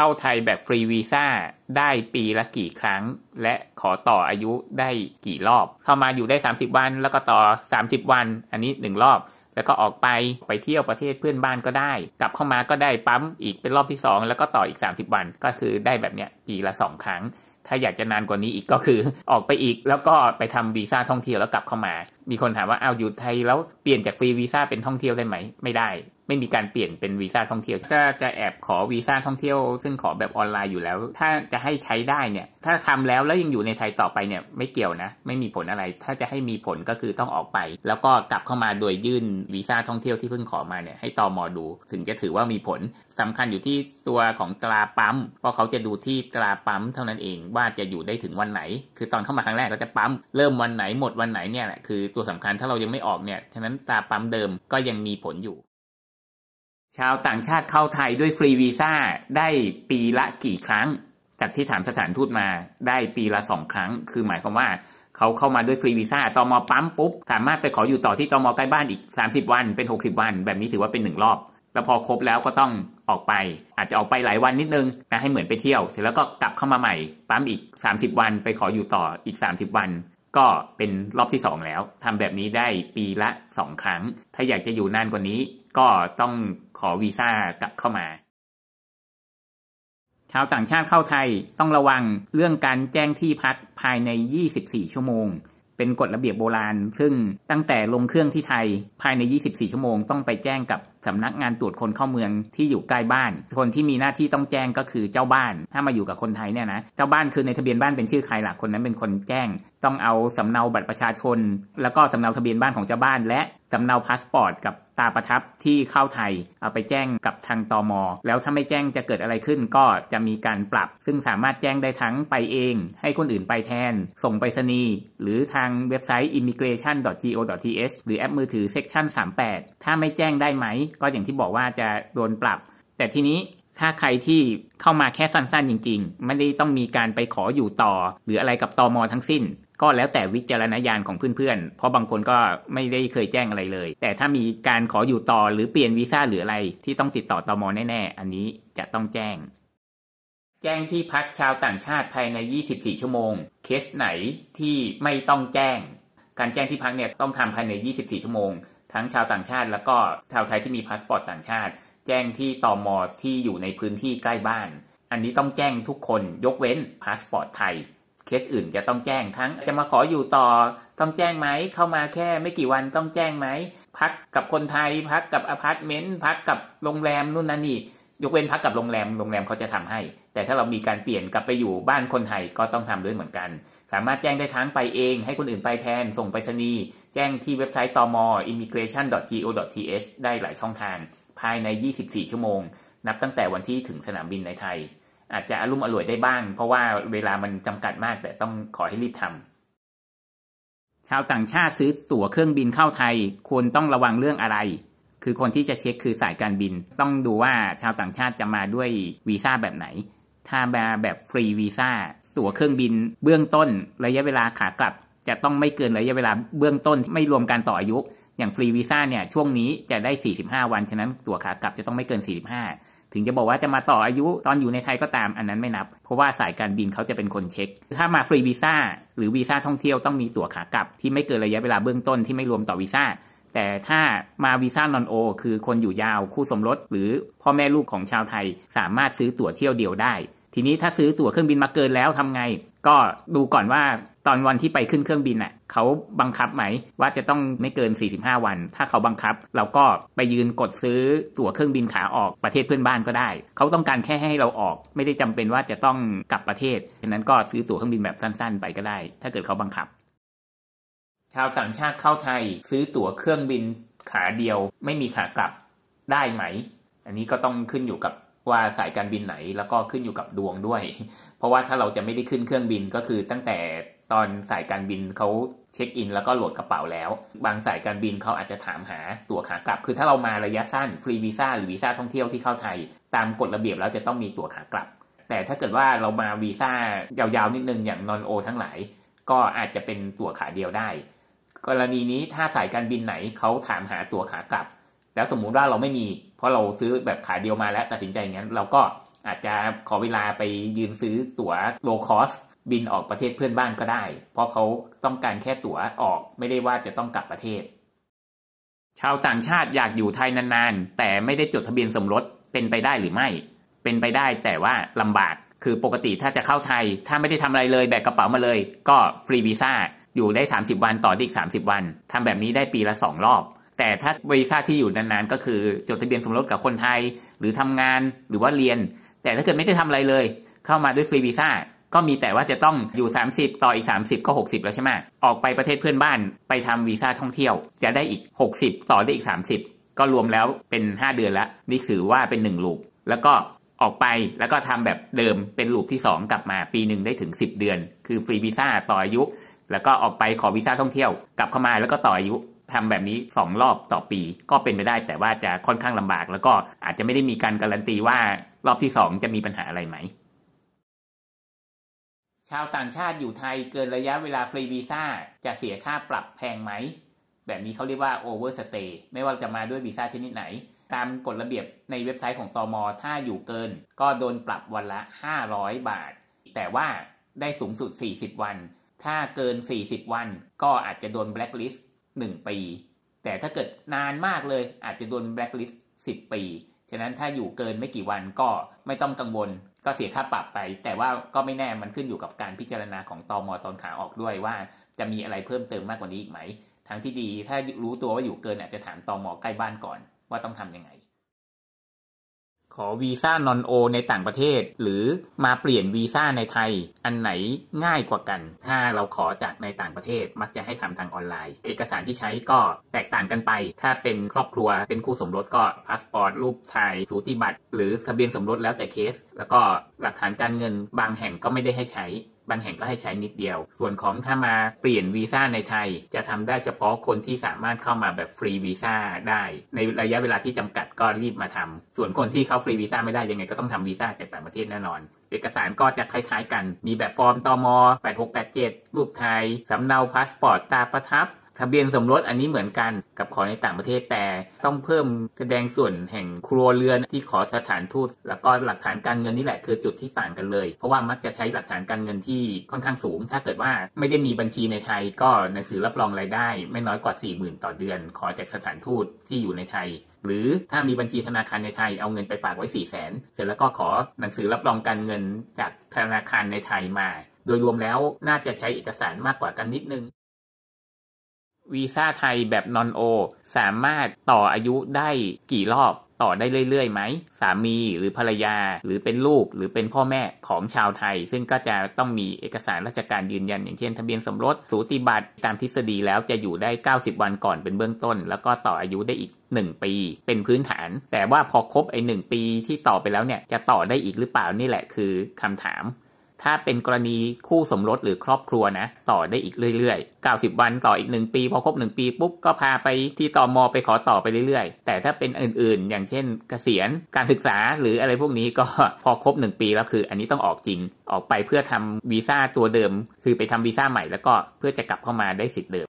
เข้าไทยแบบฟรีวีซ่าได้ปีละกี่ครั้ง และขอต่ออายุได้กี่รอบเข้ามาอยู่ได้ 30 วัน แล้วก็ต่อ 30 วัน อันนี้ 1 รอบ แล้วก็ออกไปไปเที่ยวประเทศเพื่อนบ้านก็ได้ กลับเข้ามาก็ได้ปั๊ม อีกเป็นรอบที่ 2 แล้วก็ต่ออีก 30 วัน ก็คือได้แบบเนี้ยปีละ 2 ครั้ง ถ้าอยากจะนานกว่านี้อีกก็คือออกไปอีกแล้วก็ไปทำวีซ่าท่องเที่ยวแล้วกลับเข้ามามีคนถามว่าเอาอยู่ไทยแล้วเปลี่ยนจากฟรีวีซ่าเป็นท่องเที่ยวได้ไหมไม่ได้ไม่มีการเปลี่ยนเป็นวีซ่าท่องเที่ยว ก็จะแอบขอวีซ่าท่องเที่ยวซึ่งขอแบบออนไลน์อยู่แล้ว ถ้าจะให้ใช้ได้เนี่ย ถ้าทำแล้วแล้วยังอยู่ในไทยต่อไปเนี่ยไม่เกี่ยวนะ ไม่มีผลอะไร ถ้าจะให้มีผลก็คือต้องออกไปแล้วก็กลับเข้ามาโดยยื่นวีซ่าท่องเที่ยวที่เพิ่งขอมาเนี่ยให้ตอมอดูถึงจะถือว่ามีผล สำคัญอยู่ที่ตัวของตราปั๊ม เพราะเขาจะดูที่ตราปั๊มเท่านั้นเอง ว่าจะอยู่ได้ถึงวันไหน คือตอนเข้ามาครั้งแรกก็จะปั๊มเริ่มวันไหนหมดวันไหนเนี่ยแหละคือตัวสำคัญถ้าเรายังไม่ออกเนี่ยฉะนั้นตราปั๊มเดิมก็ยังมีผลอยู่ชาวต่างชาติเข้าไทยด้วยฟรีวีซ่าได้ปีละกี่ครั้ง จากที่ถามสถานทูตมาได้ปีละสองครั้ง คือหมายความว่าเขาเข้ามาด้วยฟรีวีซ่าตอมอปั๊มปุ๊บสามารถไปขออยู่ต่อที่ตอมอใกล้บ้านอีก30วันเป็น 60วัน แบบนี้ถือว่าเป็นหนึ่งรอบ แล้วพอครบแล้วก็ต้องออกไป อาจจะออกไปหลายวันนิดนึงนะให้เหมือนไปเที่ยว เสร็จแล้วก็กลับเข้ามาใหม่ปั๊มอีก30วันไปขออยู่ต่ออีก30วัน ก็เป็นรอบที่2แล้ว ทำแบบนี้ได้ปีละ2ครั้ง ถ้าอยากจะอยู่นานกว่านี้ก็ต้องขอวีซ่ากลับเข้ามา ชาวต่างชาติเข้าไทยต้องระวังเรื่องการแจ้งที่พักภายใน 24 ชั่วโมง เป็นกฎระเบียบโบราณ ซึ่งตั้งแต่ลงเครื่องที่ไทยภายใน 24 ชั่วโมง ต้องไปแจ้งกับ สำนักงานตรวจคนเข้าเมือง ที่อยู่ใกล้บ้าน คนที่มีหน้าที่ต้องแจ้งก็คือเจ้าบ้าน ถ้ามาอยู่กับคนไทยเนี่ยนะ เจ้าบ้านคือในทะเบียนบ้านเป็นชื่อใครหล่ะ คนนั้นเป็นคนแจ้ง ต้องเอาสำเนาบัตรประชาชน แล้วก็สำเนาทะเบียนบ้านของเจ้าบ้านและสำเนาพาสปอร์ตกับตาประทับที่เข้าไทย เอาไปแจ้งกับทางตอมอแล้วถ้าไม่แจ้งจะเกิดอะไรขึ้นก็จะมีการปรับ ซึ่งสามารถแจ้งได้ทั้งไปเอง ให้คนอื่นไปแทน ส่งไปสนี หรือทางเว็บไซต์ immigration.go.th หรือแอปมือถือ section 38 ถ้าไม่แจ้งได้ไหม ก็อย่างที่บอกว่าจะโดนปรับ แต่ทีนี้ถ้าใครที่เข้ามาแค่สั้นๆจริงๆไม่ได้ต้องมีการไปขออยู่ต่อ หรืออะไรกับตอมอทั้งสิ้นก็แล้วแต่วิจารณญาณของเพื่อนๆเพราะบางคนก็ไม่ได้เคยแจ้งอะไรเลย แต่ถ้ามีการขออยู่ต่อหรือเปลี่ยนวีซ่าหรืออะไรที่ต้องติดต่อตอมอแน่ ๆ อันนี้จะต้องแจ้ง แจ้งที่พักชาวต่างชาติภายใน 24 ชั่วโมง เคสไหนที่ไม่ต้องแจ้ง การแจ้งที่พักเนี่ยต้องทำภายใน 24 ชั่วโมงทั้งชาวต่างชาติแล้วก็ชาวไทยที่มีพาสปอร์ตต่างชาติ แจ้งที่ตอมอที่อยู่ในพื้นที่ใกล้บ้านอันนี้ต้องแจ้งทุกคนยกเว้นพาสปอร์ตไทยเคสอื่นจะต้องแจ้งทั้งจะมาขออยู่ต่อ ต้องแจ้งไหมเข้ามาแค่ไม่กี่วันต้องแจ้งไหมพักกับคนไทยพักกับอพาร์ตเมนต์พักกับโรงแรมนู่นนั่นนี่ยกเว้นพักกับโรงแรมโรงแรมเขาจะทำให้ แต่ถ้าเรามีการเปลี่ยนกลับไปอยู่บ้านคนไทยก็ต้องทำด้วยเหมือนกัน สามารถแจ้งได้ทั้งไปเอง ให้คนอื่นไปแทน ส่งไปรษณีย์แจ้งที่เว็บไซต์ตม immigration.go.th ได้หลายช่องทาง ภายใน24 ชั่วโมงนับตั้งแต่วันที่ถึงสนามบินในไทยอาจจะอารมณ์อร่วยได้บ้างเพราะว่าเวลามันจำกัดมากแต่ต้องขอให้รีบทำ ชาวต่างชาติซื้อตั๋วเครื่องบินเข้าไทยควรต้องระวังเรื่องอะไร คือคนที่จะเช็คคือสายการบิน ต้องดูว่าชาวต่างชาติจะมาด้วยวีซ่าแบบไหน ถ้ามาแบบฟรีวีซ่า ตั๋วเครื่องบินเบื้องต้น ระยะเวลาขากลับ จะต้องไม่เกินระยะเวลาเบื้องต้นไม่รวมการต่ออายุ อย่างฟรีวีซ่าเนี่ยช่วงนี้จะได้45วัน ฉะนั้นตั๋วขากลับจะต้องไม่เกิน45ถึงจะบอกว่าจะมาต่ออายุตอนอยู่ในไทยก็ตามอันนั้นไม่นับ เพราะว่าสายการบินเขาจะเป็นคนเช็ค ถ้ามาฟรีวีซ่า หรือวีซ่าท่องเที่ยวต้องมีตั๋วขากลับ ที่ไม่เกินระยะเวลาเบื้องต้นที่ไม่รวมต่อวีซ่าแต่ถ้ามาวีซ่านอนโอ คือคนอยู่ยาวคู่สมรส หรือพ่อแม่ลูกของชาวไทย สามารถซื้อตั๋วเที่ยวเดียวได้ทีนี้ถ้าซื้อตั๋วเครื่องบินมาเกินแล้วทำไง ก็ดูก่อนว่าตอนวันที่ไปขึ้นเครื่องบินอ่ะ เขาบังคับไหม ว่าจะต้องไม่เกิน 45 วัน ถ้าเขาบังคับ เราก็ไปยืนกดซื้อตั๋วเครื่องบินขาออกประเทศเพื่อนบ้านก็ได้ เขาต้องการแค่ให้เราออก ไม่ได้จำเป็นว่าจะต้องกลับประเทศฉะนั้นก็ซื้อตั๋วเครื่องบินแบบสั้นๆไปก็ได้ ถ้าเกิดเขาบังคับ ชาวต่างชาติเข้าไทยซื้อตั๋วเครื่องบินขาเดียวไม่มีขากลับได้ไหม อันนี้ก็ต้องขึ้นอยู่กับว่าสายการบินไหนแล้วก็ขึ้นอยู่กับดวงด้วย เพราะว่าถ้าเราจะไม่ได้ขึ้นเครื่องบินก็คือตั้งแต่ตอนสายการบินเขาเช็คอินแล้วก็โหลดกระเป๋าแล้ว บางสายการบินเขาอาจจะถามหาตั๋วขากลับ คือถ้าเรามาระยะสั้นฟรีวีซ่าหรือวีซ่าท่องเที่ยวที่เข้าไทยตามกฎระเบียบแล้วจะต้องมีตั๋วขากลับแต่ถ้าเกิดว่าเรามาวีซ่ายาวๆนิดนึงอย่างนอนโอทั้งหลายก็อาจจะเป็นตั๋วขาเดียวได้ กรณีนี้ถ้าสายการบินไหนเขาถามหาตั๋วขากลับแล้วสมมุติว่าเราไม่มี เพราะเราซื้อแบบขายเดียวมาแล้วตัดสินใจอย่างนั้น เราก็อาจจะขอเวลาไปยืนซื้อตั๋วโลคอสบินออกประเทศเพื่อนบ้านก็ได้ เพราะเขาต้องการแค่ตั๋วออกไม่ได้ว่าจะต้องกลับประเทศ ชาวต่างชาติอยากอยู่ไทยนานๆ แต่ไม่ได้จดทะเบียนสมรสเป็นไปได้หรือไม่ เป็นไปได้แต่ว่าลำบากคือปกติถ้าจะเข้าไทย ถ้าไม่ได้ทำอะไรเลยแบกกระเป๋ามาเลย ก็ฟรีวีซ่าอยู่ได้30วันต่ออีก30วันทำแบบนี้ได้ปีละ2รอบแต่ถ้าวีซ่าที่อยู่นานๆก็คือจดทะเบียนสมรสกับคนไทยหรือทำงานหรือว่าเรียน แต่ถ้าเกิดไม่ได้ทำอะไรเลยเข้ามาด้วยฟรีวีซ่าก็มีแต่ว่าจะต้องอยู่ 30 ต่ออีก 30 ก็ 60แล้วใช่ไหมออกไปประเทศเพื่อนบ้านไปทำวีซ่าท่องเที่ยว จะได้อีก 60 ต่อได้อีก 30 ก็รวมแล้วเป็น 5 เดือนละนี่ถือว่าเป็น1ลูปแล้วก็ออกไปแล้วก็ทำแบบเดิมเป็นลูปที่ 2 กลับมาปีหนึ่งได้ถึง10 เดือนคือฟรีวีซ่าต่ออายุแล้วก็ออกไปขอวีซ่าท่องเที่ยวกลับเข้ามาแล้วก็ต่ออายุทำแบบนี้ 2 รอบต่อปีก็เป็นไปได้ แต่ว่าจะค่อนข้างลำบาก แล้วก็อาจจะไม่ได้มีการการันตีว่ารอบที่ 2 จะมีปัญหาอะไรไหม ชาวต่างชาติอยู่ไทยเกินระยะเวลาฟรีวีซ่าจะเสียค่าปรับแพงไหม แบบนี้เขาเรียกว่าโอเวอร์สเตย์ไม่ว่าจะมาด้วยวีซ่าชนิดไหน ตามกฎระเบียบในเว็บไซต์ของตอมอ ถ้าอยู่เกินก็โดนปรับวันละ500บาท แต่ว่าได้สูงสุด40วันถ้าเกิน40วันก็อาจจะโดนแบล็คลิสตหนึ่งปี แต่ถ้าเกิดนานมากเลยอาจจะโดนแบล็คลิสต์สิบปี ฉะนั้นถ้าอยู่เกินไม่กี่วันก็ไม่ต้องกังวล ก็เสียค่าปรับไป แต่ว่าก็ไม่แน่มันขึ้นอยู่กับการพิจารณาของตอมอตอนขาออกด้วยว่าจะมีอะไรเพิ่มเติมมากกว่านี้อีกไหม ทางที่ดีถ้ารู้ตัวว่าอยู่เกินอาจจะถามตอมอใกล้บ้านก่อนว่าต้องทํำยังไงขอวีซ่านอนโอในต่างประเทศ หรือมาเปลี่ยนวีซ่าในไทย อันไหนง่ายกว่ากัน ถ้าเราขอจากในต่างประเทศมักจะให้ทำทางออนไลน์ เอกสารที่ใช้ก็แตกต่างกันไป ถ้าเป็นครอบครัวเป็นคู่สมรสก็พาสปอร์ตรูปถ่ายสูติบัตรหรือทะเบียนสมรสแล้วแต่เคส แล้วก็หลักฐานการเงินบางแห่งก็ไม่ได้ให้ใช้บางแห่งก็ให้ใช้นิดเดียว ส่วนของถ้ามาเปลี่ยนวีซ่าในไทย จะทำได้เฉพาะคนที่สามารถเข้ามาแบบฟรีวีซ่าได้ ในระยะเวลาที่จำกัดก็รีบมาทำ ส่วนคนที่เข้าฟรีวีซ่าไม่ได้ยังไงก็ต้องทำวีซ่าจากต่างประเทศแน่นอน เอกสารก็จะคล้ายๆกัน มีแบบฟอร์มตอม8687 รูปไทย สำเนาพาสปอร์ตตาประทับทะเบียนสมรสอันนี้เหมือนกันกับขอในต่างประเทศแต่ต้องเพิ่มแสดงส่วนแห่งครัวเรือนที่ขอสถานทูตแล้วก็หลักฐานการเงินนี่แหละคือจุดที่ต่างกันเลย เพราะว่ามักจะใช้หลักฐานการเงินที่ค่อนข้างสูง ถ้าเกิดว่าไม่ได้มีบัญชีในไทย ก็หนังสือรับรองรายได้ ไม่น้อยกว่า4มื่นต่อเดือนขอจากสถานทูตที่อยู่ในไทย หรือถ้ามีบัญชีธนาคารในไทยเอาเงินไปฝากไว้4ี่แสนเสร็จแล้วก็ขอหนังสือรับรองการเงินจากธนาคารในไทยมา โดยรวมแล้วน่าจะใช้เอกสารมากกว่ากันนิดนึงวีซ่าไทยแบบนอนโอ สามารถต่ออายุได้กี่รอบต่อได้เรื่อยๆไหม สามีหรือภรรยาหรือเป็นลูก หรือเป็นพ่อแม่ของชาวไทย ซึ่งก็จะต้องมีเอกสารราชการยืนยันอย่างเช่นทะเบียนสมรส สูติบัตรตามทฤษฎีแล้วจะอยู่ได้ 90 วันก่อนเป็นเบื้องต้น แล้วก็ต่ออายุได้อีก 1 ปี เป็นพื้นฐาน แต่ว่าพอครบไอ้หปีที่ต่อไปแล้วเนี่ยจะต่อได้อีกหรือเปล่านี่แหละคือคำถามถ้าเป็นกรณีคู่สมรสหรือครอบครัวนะ ต่อได้อีกเรื่อย ๆ 90 วันต่ออีก 1 ปี พอครบ 1 ปีปุ๊บก็พาไปที่ตอมอไปขอต่อไปเรื่อยๆ แต่ถ้าเป็นอื่นๆ อย่างเช่นกเกษียณ การศึกษาหรืออะไรพวกนี้ก็พอครบ 1 ปีแล้วคืออันนี้ต้องออกจริงออกไปเพื่อทำวีซ่าตัวเดิม คือไปทำวีซ่าใหม่แล้วก็เพื่อจะกลับเข้ามาได้สิทธิ์เดิม